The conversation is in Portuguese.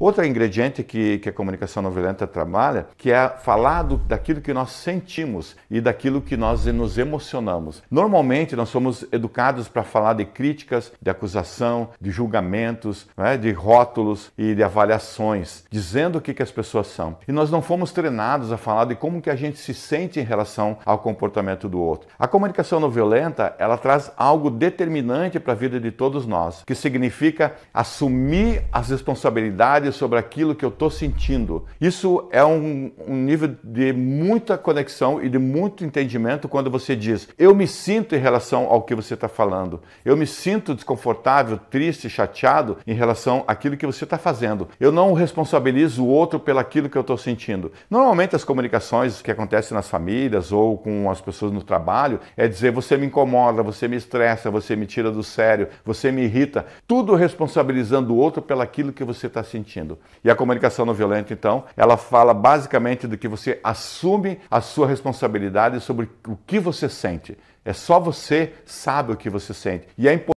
Outro ingrediente que, que a comunicação não violenta trabalha, que é falar do, daquilo que nós sentimos e daquilo que nós nos emocionamos. Normalmente nós somos educados para falar de críticas, de acusação, de julgamentos, né, de rótulos e de avaliações, dizendo o que, que as pessoas são. E nós não fomos treinados a falar de como que a gente se sente em relação ao comportamento do outro. A comunicação não violenta, ela traz algo determinante para a vida de todos nós, que significa assumir as responsabilidades sobre aquilo que eu estou sentindo. Isso é um, um nível de muita conexão e de muito entendimento quando você diz: Eu me sinto em relação ao que você está falando. Eu me sinto desconfortável, triste, chateado em relação àquilo que você está fazendo. Eu não responsabilizo o outro pelo aquilo que eu estou sentindo. Normalmente as comunicações que acontecem nas famílias ou com as pessoas no trabalho é dizer: Você me incomoda, você me estressa, você me tira do sério, você me irrita. Tudo responsabilizando o outro pelo aquilo que você está sentindo. E a comunicação não violenta, então, ela fala basicamente do que você assume a sua responsabilidade sobre o que você sente. É só você sabe o que você sente. E é importante